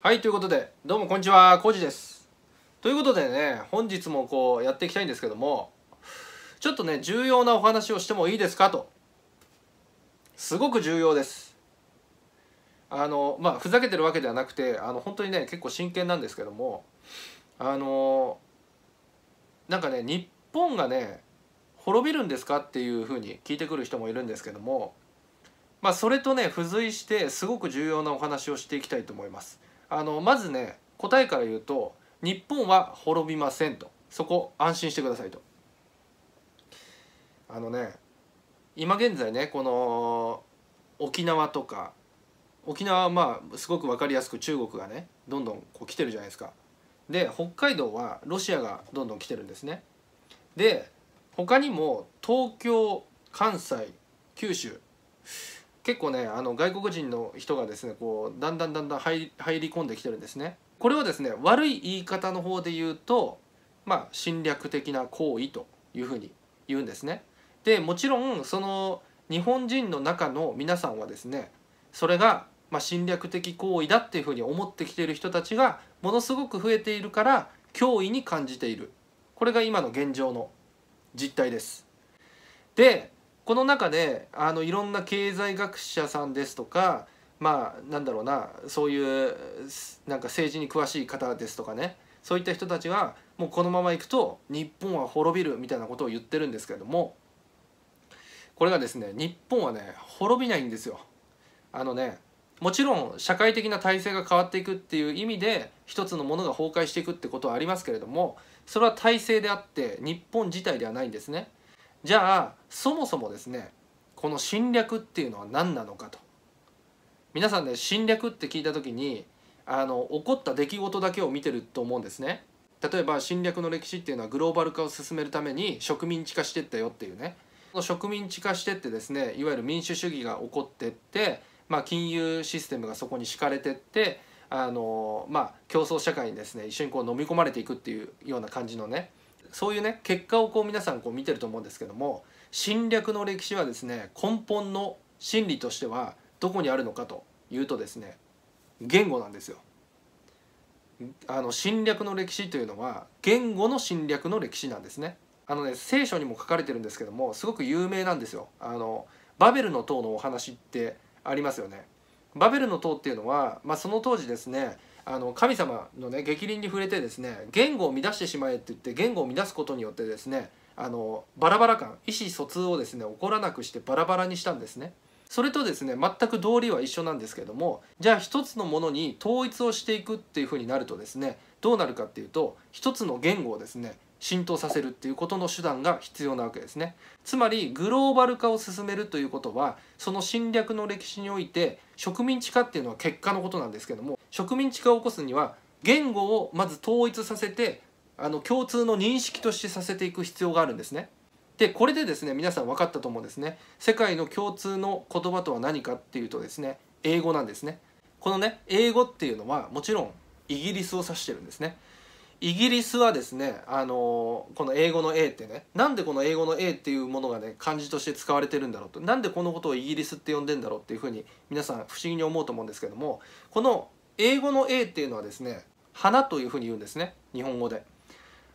はい、ということで、どうもこんにちは、コージです。ということでね、本日もこうやっていきたいんですけども、ちょっとね、重要なお話をしてもいいですかと。すごく重要です。あの、まあ、ふざけてるわけではなくて、あの、本当にね、結構真剣なんですけども、あの、なんかね、日本がね、滅びるんですかっていうふうに聞いてくる人もいるんですけども、まあ、それとね、付随して、すごく重要なお話をしていきたいと思います。あのまずね答えから言うと日本は滅びませんとそこ安心してくださいとあのね今現在ねこの沖縄とか沖縄はまあすごく分かりやすく中国がねどんどんこう来てるじゃないですかで北海道はロシアがどんどん来てるんですねで他にも東京関西九州結構ねあの外国人の人がですねこうだんだんだんだん入り込んできてるんですね。これはですね悪い言い方の方で言うと、まあ、侵略的な行為というふうに言うんですね。でもちろんその日本人の中の皆さんはですねそれがまあ侵略的行為だっていうふうに思ってきている人たちがものすごく増えているから脅威に感じているこれが今の現状の実態です。でこの中であのいろんな経済学者さんですとかまあなんだろうなそういうなんか政治に詳しい方ですとかねそういった人たちはもうこのままいくと日本は滅びるみたいなことを言ってるんですけれどもこれがですね日本はね滅びないんですよ。あのねもちろん社会的な体制が変わっていくっていう意味で一つのものが崩壊していくってことはありますけれどもそれは体制であって日本自体ではないんですね。じゃあそもそもですねこの侵略っていうのは何なのかと皆さんね侵略って聞いた時にあの起こった出来事だけを見てると思うんですね例えば侵略の歴史っていうのはグローバル化を進めるために植民地化してったよっていうねの植民地化してってですねいわゆる民主主義が起こってって、まあ、金融システムがそこに敷かれてってあのまあ競争社会にですね一緒にこう飲み込まれていくっていうような感じのねそういうね結果をこう皆さんこう見てると思うんですけども侵略の歴史はですね根本の真理としてはどこにあるのかというとですね言語なんですよ。あの侵略の歴史というのは言語の侵略の歴史なんですね。あのね聖書にも書かれてるんですけどもすごく有名なんですよ。あのバベルの塔のお話ってありますよね。バベルの塔っていうのは、まあ、その当時ですねあの神様のね逆鱗に触れてですね言語を乱してしまえって言って言語を乱すことによってですねあのバラバラ感意思疎通をですね起こらなくしてバラバラにしたんですね。それとですね全く道理は一緒なんですけどもじゃあ一つのものに統一をしていくっていうふうになるとですねどうなるかっていうと一つの言語をですね浸透させるっていうことの手段が必要なわけですねつまりグローバル化を進めるということはその侵略の歴史において植民地化っていうのは結果のことなんですけども植民地化を起こすには言語をまず統一させてあの共通の認識としてさせていく必要があるんですね。でこれでですね皆さん分かったと思うんですね世界の共通の言葉とは何かっていうとですね英語なんですねこのね英語っていうのはもちろんイギリスを指してるんですねイギリスはですねあのー、この英語の A ってねなんでこの英語の A っていうものがね漢字として使われてるんだろうとなんでこのことをイギリスって呼んでんだろうっていうふうに皆さん不思議に思うと思うんですけどもこの英語の A っていうのはですね花というふうに言うんですね日本語で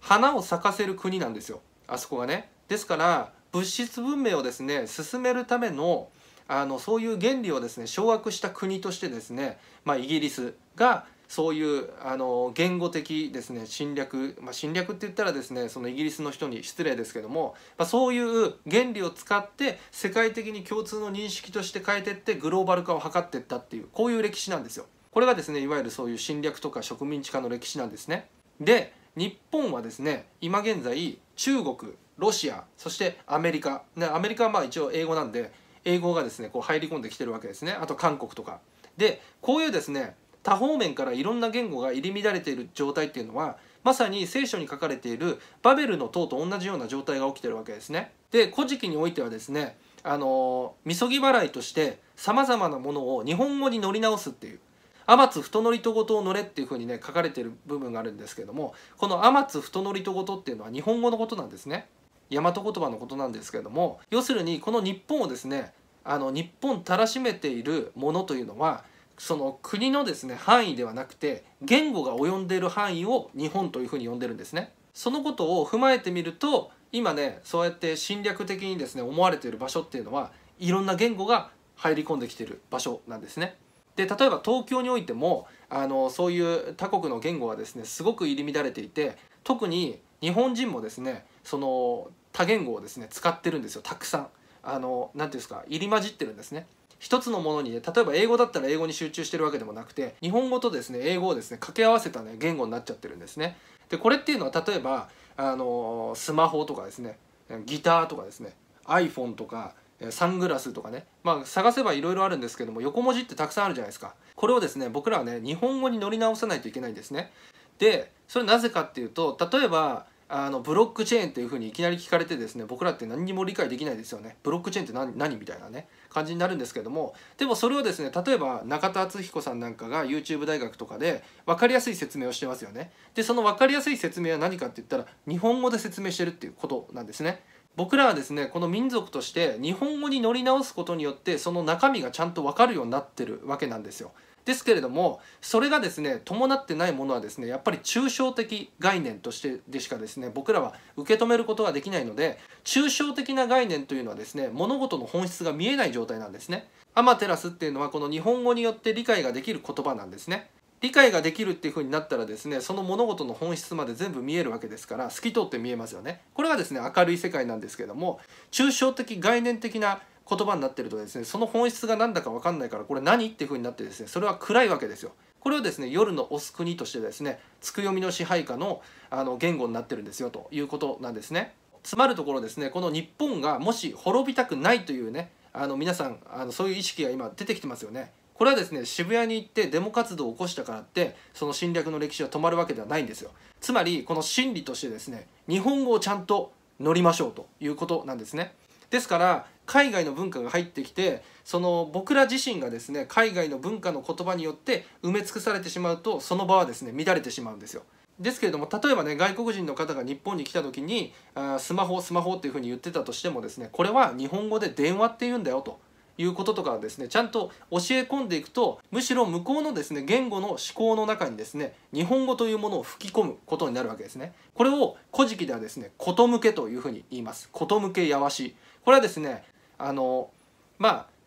花を咲かせる国なんですよあそこがねですから物質文明をですね進めるためのあのそういう原理をですね掌握した国としてですね、まあ、イギリスがそういうあの言語的ですね侵略、まあ、侵略って言ったらですねそのイギリスの人に失礼ですけども、まあ、そういう原理を使って世界的に共通の認識として変えてってグローバル化を図っていったっていうこういう歴史なんですよ。これがですねいわゆるそういう侵略とか植民地化の歴史なんですね。で日本はですね今現在中国ロシアそしてアメリカアメリカはまあ一応英語なんで英語がですねこう入り込んできてるわけですねあと韓国とか。でこういうですね多方面からいろんな言語が入り乱れている状態っていうのはまさに聖書に書かれているバベルの塔と同じような状態が起きてるわけですね。で「古事記」においてはですねあのみそぎ払いとしてさまざまなものを日本語に乗り直すっていう天津太則とごとを乗れっていうふうにね書かれてる部分があるんですけどもこの天津太則とごとっていうのは日本語のことなんですね大和言葉のことなんですけども要するにこの日本をですねあの日本たらしめているものというのはその国のですね範囲ではなくて言語が及んでいる範囲を日本というふうに呼んでるんですね。そのことを踏まえてみると今ねそうやって侵略的にですね思われている場所っていうのはいろんな言語が入り込んできている場所なんですね。で例えば東京においてもあのそういう他国の言語はですねすごく入り乱れていて特に日本人もですねその多言語をですね使ってるんですよたくさん。あの何ていうんですか入り混じってるんですね。一つのものに、ね、例えば英語だったら英語に集中してるわけでもなくて日本語とですね英語をですね掛け合わせた、ね、言語になっちゃってるんですね。でこれっていうのは例えばあのスマホとかですねギターとかですね iPhone とかサングラスとかね、まあ、探せばいろいろあるんですけども横文字ってたくさんあるじゃないですかこれをですね僕らはね日本語に乗り直さないといけないんですねでそれなぜかっていうと例えばあのブロックチェーンっていうふうにいきなり聞かれてですね僕らって何にも理解できないですよねブロックチェーンって何何みたいなね感じになるんですけどもでもそれをですね例えば中田敦彦さんなんかが YouTube 大学とかで分かりやすい説明をしてますよねでその分かりやすい説明は何かって言ったら日本語で説明してるっていうことなんですね僕らはですねこの民族として日本語に乗り直すことによってその中身がちゃんと分かるようになってるわけなんですよ。ですけれどもそれがですね伴ってないものはですねやっぱり抽象的概念としてでしかですね僕らは受け止めることができないので抽象的な概念というのはですね物事の本質が見えない状態なんですね。アマテラスっていうのはこの日本語によって理解ができる言葉なんですね。理解ができるっていう風になったらですねその物事の本質まで全部見えるわけですから透き通って見えますよねこれがですね明るい世界なんですけども抽象的概念的な言葉になってるとですねその本質が何だか分かんないからこれ何っていう風になってですねそれは暗いわけですよこれをですね夜のオス国としてですねつくよみの支配下のあの言語になってるんですよということなんですねつまるところですねこの日本がもし滅びたくないというねあの皆さんあのそういう意識が今出てきてますよねこれはですね渋谷に行ってデモ活動を起こしたからってその侵略の歴史は止まるわけではないんですよつまりこの真理としてですね日本語をちゃんと乗りましょうということなんですねですから海外の文化が入ってきてその僕ら自身がですね海外の文化の言葉によって埋め尽くされてしまうとその場はですね乱れてしまうんですよですけれども例えばね外国人の方が日本に来た時にあスマホスマホっていうふうに言ってたとしてもですねこれは日本語で電話って言うんだよということとかですねちゃんと教え込んでいくとむしろ向こうのですね言語の思考の中にですね日本語というものを吹き込むことになるわけですねこれを「古事記」ではですね「ことむけ」というふうに言います「ことむけやわし」これはですねあのまあ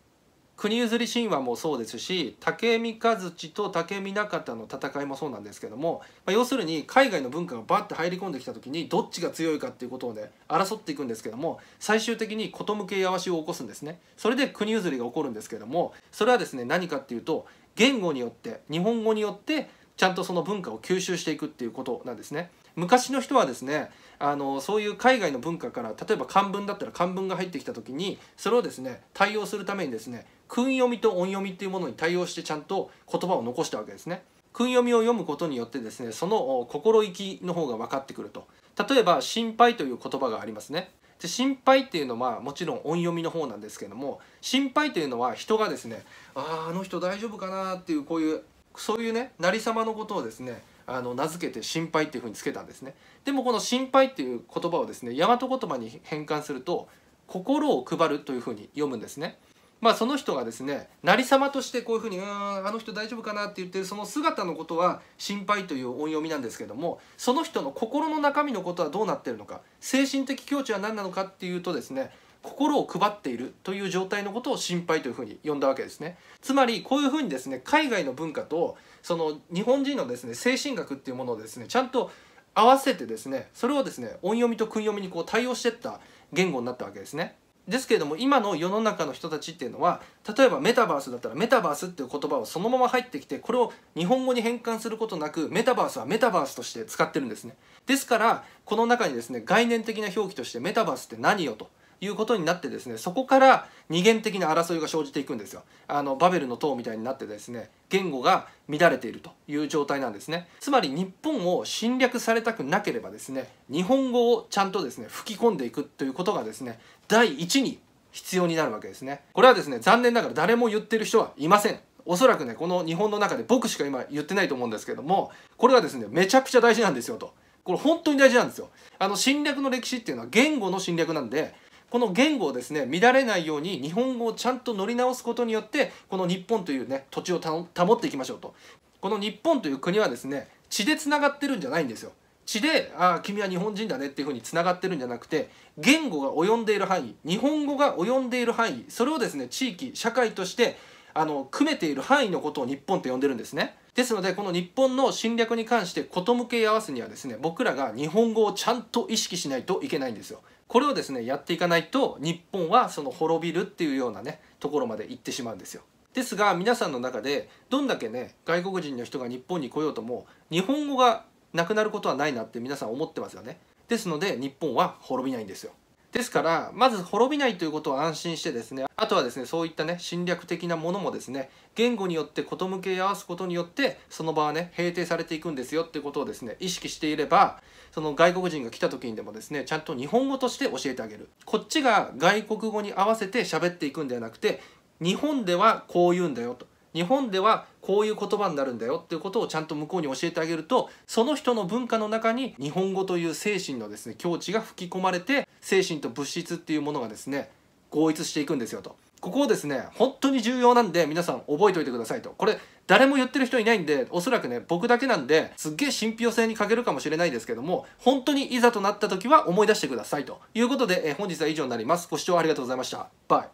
国譲り神話もそうですし武見和地と武見中田の戦いもそうなんですけども、まあ、要するに海外の文化がバッて入り込んできた時にどっちが強いかっていうことをね争っていくんですけども最終的に事向けやわしを起こすんですねそれで国譲りが起こるんですけどもそれはですね何かっていうと言語によって日本語によってちゃんとその文化を吸収していくっていうことなんですね。昔の人はですねあのそういう海外の文化から例えば漢文だったら漢文が入ってきた時にそれをですね対応するためにですね訓読みと音読みっていうものに対応してちゃんと言葉を残したわけですね。訓読みを読むことによってですねその心意気の方が分かってくると例えば「心配」という言葉がありますねで心配っていうのはもちろん音読みの方なんですけども心配というのは人がですねあああの人大丈夫かなっていうこういうそういうね成り様のことをですねあの名付けて心配っていうふうにつけたんですねでもこの心配っていう言葉をですね大和言葉に変換すると心を配るというふうに読むんですねまあ、その人がですね成様としてこういうふうに「うんあの人大丈夫かな」って言ってるその姿のことは「心配」という音読みなんですけどもその人の心の中身のことはどうなってるのか精神的境地は何なのかっていうとですね心を配っているという状態のことを心配というふうに呼んだわけですねつまりこういうふうにですね海外の文化とその日本人のですね精神学っていうものをですねちゃんと合わせてですねそれをですね音読みと訓読みにこう対応してった言語になったわけですねですけれども今の世の中の人たちっていうのは例えばメタバースだったらメタバースっていう言葉をそのまま入ってきてこれを日本語に変換することなくメタバースはメタバースとして使ってるんですねですからこの中にですね概念的な表記としてメタバースって何よということになってですねそこから二元的な争いが生じていくんですよあのバベルの塔みたいになってですね言語が乱れているという状態なんですねつまり日本を侵略されたくなければですね日本語をちゃんとですね吹き込んでいくということがですね第1に必要になるわけですねこれはですね残念ながら誰も言ってる人はいませんおそらくねこの日本の中で僕しか今言ってないと思うんですけどもこれはですねめちゃくちゃ大事なんですよとこれ本当に大事なんですよあの侵略の歴史っていうのは言語の侵略なんでこの言語をですね乱れないように日本語をちゃんと乗り直すことによってこの日本というね土地を保っていきましょうとこの日本という国はですね血でつながってるんじゃないんですよ血で「ああ君は日本人だね」っていうふうにつながってるんじゃなくて言語が及んでいる範囲日本語が及んでいる範囲それをですね地域社会としてあの組めている範囲のことを日本と呼んでるんですね。ですのでこの日本の侵略に関してと向け合わすにはですね僕らが日本語をちゃんと意識しないといけないんですよ。これをですねやっていかないと日本はその滅びるっていうようなねところまで行ってしまうんですよ。ですが皆さんの中でどんだけね外国人の人が日本に来ようとも日本語がなくなることはないなって皆さん思ってますよねですので日本は滅びないんですよですからまず滅びないということを安心してですねあとはですねそういったね侵略的なものもですね言語によって事向け合わすことによってその場はね平定されていくんですよってことをですね意識していればその外国人が来た時にでもですねちゃんと日本語として教えてあげるこっちが外国語に合わせて喋っていくんではなくて日本ではこう言うんだよと日本ではこういう言葉になるんだよっていうことをちゃんと向こうに教えてあげるとその人の文化の中に日本語という精神のですね境地が吹き込まれて精神と物質っていうものがですね合一していくんですよと。ここをですね本当に重要なんで皆さん覚えておいてくださいとこれ誰も言ってる人いないんでおそらくね僕だけなんですっげえ信憑性に欠けるかもしれないですけども本当にいざとなった時は思い出してくださいということで、え本日は以上になりますご視聴ありがとうございましたバイ